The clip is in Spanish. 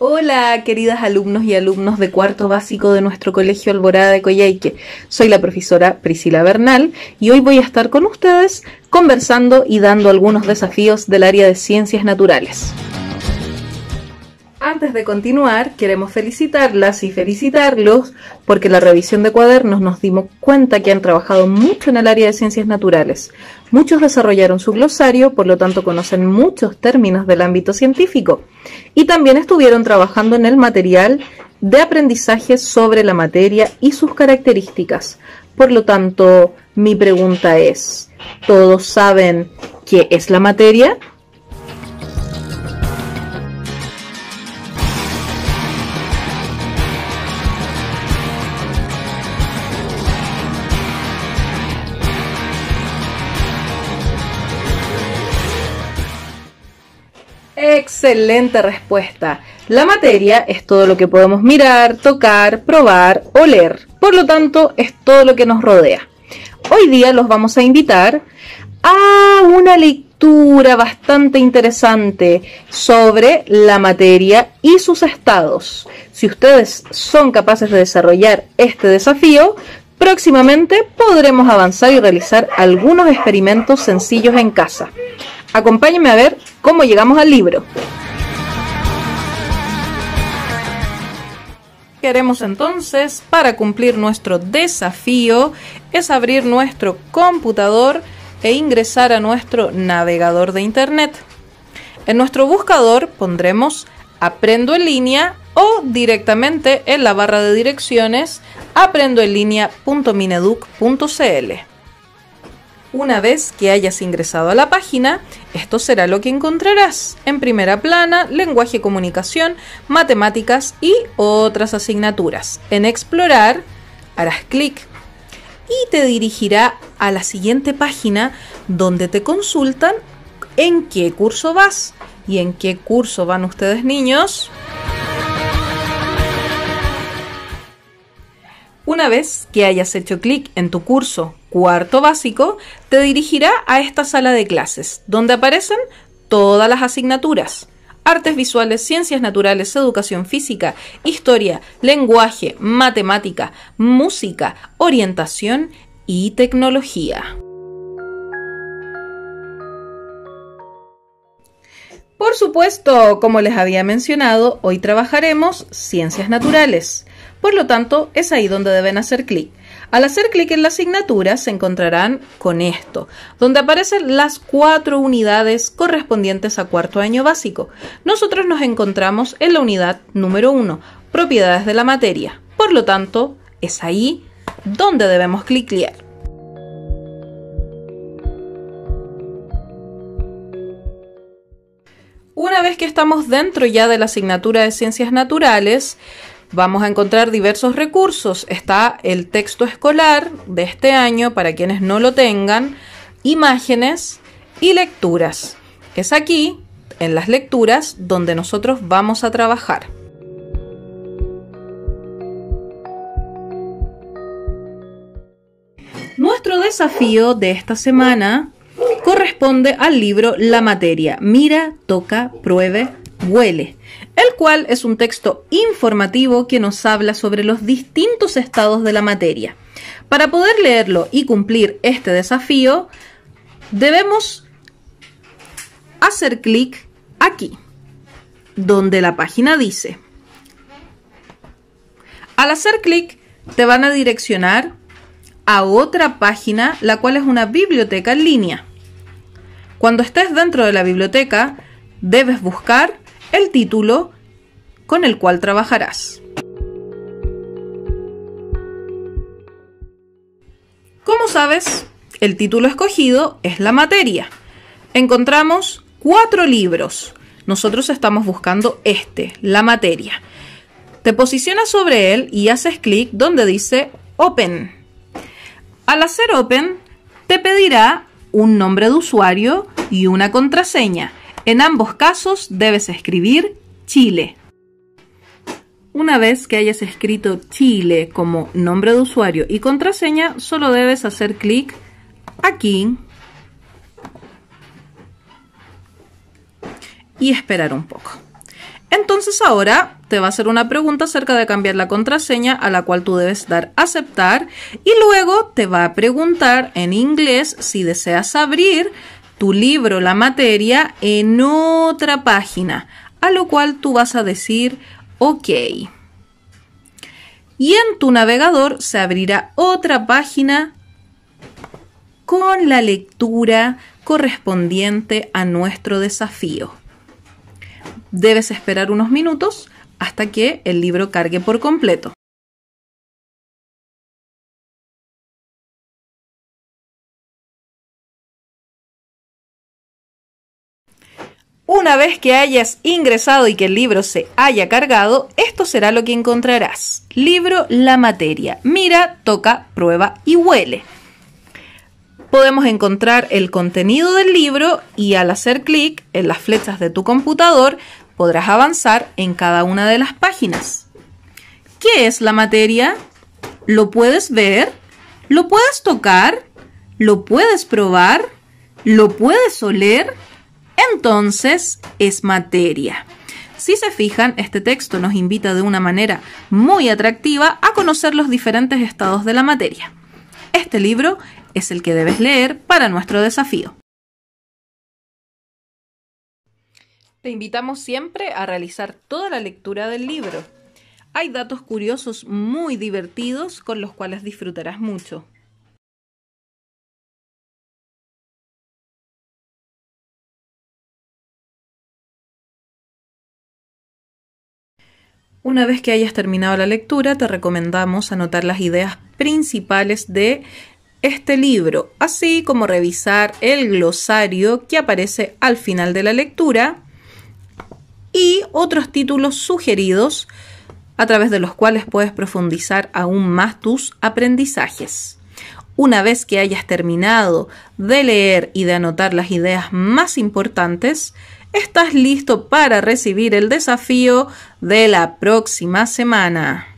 Hola, queridas alumnos y alumnos de cuarto básico de nuestro colegio Alborada de Coyhaique. Soy la profesora Priscila Bernal y hoy voy a estar con ustedes conversando y dando algunos desafíos del área de ciencias naturales. Antes de continuar, queremos felicitarlas y felicitarlos porque la revisión de cuadernos nos dimos cuenta que han trabajado mucho en el área de ciencias naturales. Muchos desarrollaron su glosario, por lo tanto conocen muchos términos del ámbito científico. Y también estuvieron trabajando en el material de aprendizaje sobre la materia y sus características. Por lo tanto, mi pregunta es, ¿todos saben qué es la materia? Excelente respuesta. La materia es todo lo que podemos mirar, tocar, probar, o leer. Por lo tanto, es todo lo que nos rodea. Hoy día los vamos a invitar a una lectura bastante interesante sobre la materia y sus estados. Si ustedes son capaces de desarrollar este desafío, próximamente podremos avanzar y realizar algunos experimentos sencillos en casa. Acompáñenme a ver cómo llegamos al libro. Queremos entonces, para cumplir nuestro desafío, es abrir nuestro computador e ingresar a nuestro navegador de Internet. En nuestro buscador pondremos Aprendo en línea o directamente en la barra de direcciones aprendoenlinea.mineduc.cl. Una vez que hayas ingresado a la página, esto será lo que encontrarás en primera plana, lenguaje comunicación, matemáticas y otras asignaturas. En explorar, harás clic y te dirigirá a la siguiente página donde te consultan en qué curso vas y en qué curso van ustedes niños. Una vez que hayas hecho clic en tu curso cuarto básico, te dirigirá a esta sala de clases, donde aparecen todas las asignaturas. Artes visuales, ciencias naturales, educación física, historia, lenguaje, matemática, música, orientación y tecnología. Por supuesto, como les había mencionado, hoy trabajaremos ciencias naturales. Por lo tanto, es ahí donde deben hacer clic. Al hacer clic en la asignatura se encontrarán con esto, donde aparecen las cuatro unidades correspondientes a cuarto año básico. Nosotros nos encontramos en la unidad número 1, propiedades de la materia. Por lo tanto, es ahí donde debemos cliclear. Una vez que estamos dentro ya de la asignatura de ciencias naturales, vamos a encontrar diversos recursos. Está el texto escolar de este año, para quienes no lo tengan, imágenes y lecturas. Es aquí, en las lecturas, donde nosotros vamos a trabajar. Nuestro desafío de esta semana corresponde al libro La materia. Mira, toca, pruebe, Huele, el cual es un texto informativo que nos habla sobre los distintos estados de la materia. Para poder leerlo y cumplir este desafío, debemos hacer clic aquí, donde la página dice. Al hacer clic, te van a direccionar a otra página, la cual es una biblioteca en línea. Cuando estés dentro de la biblioteca, debes buscar el título con el cual trabajarás. Como sabes, el título escogido es la materia. Encontramos cuatro libros. Nosotros estamos buscando este, la materia. Te posicionas sobre él y haces clic donde dice Open. Al hacer Open, te pedirá un nombre de usuario y una contraseña. En ambos casos debes escribir Chile. Una vez que hayas escrito Chile como nombre de usuario y contraseña, solo debes hacer clic aquí y esperar un poco. Entonces ahora te va a hacer una pregunta acerca de cambiar la contraseña a la cual tú debes dar aceptar y luego te va a preguntar en inglés si deseas abrir tu libro, la materia, en otra página, a lo cual tú vas a decir OK. Y en tu navegador se abrirá otra página con la lectura correspondiente a nuestro desafío. Debes esperar unos minutos hasta que el libro cargue por completo. Una vez que hayas ingresado y que el libro se haya cargado, esto será lo que encontrarás. Libro La materia. Mira, toca, prueba y huele. Podemos encontrar el contenido del libro y al hacer clic en las flechas de tu computador podrás avanzar en cada una de las páginas. ¿Qué es la materia? ¿Lo puedes ver? ¿Lo puedes tocar? ¿Lo puedes probar? ¿Lo puedes oler? entonces es materia. Si se fijan, este texto nos invita de una manera muy atractiva a conocer los diferentes estados de la materia. Este libro es el que debes leer para nuestro desafío. Te invitamos siempre a realizar toda la lectura del libro. Hay datos curiosos muy divertidos con los cuales disfrutarás mucho. Una vez que hayas terminado la lectura, te recomendamos anotar las ideas principales de este libro, así como revisar el glosario que aparece al final de la lectura y otros títulos sugeridos a través de los cuales puedes profundizar aún más tus aprendizajes. Una vez que hayas terminado de leer y de anotar las ideas más importantes, estás listo para recibir el desafío de la próxima semana.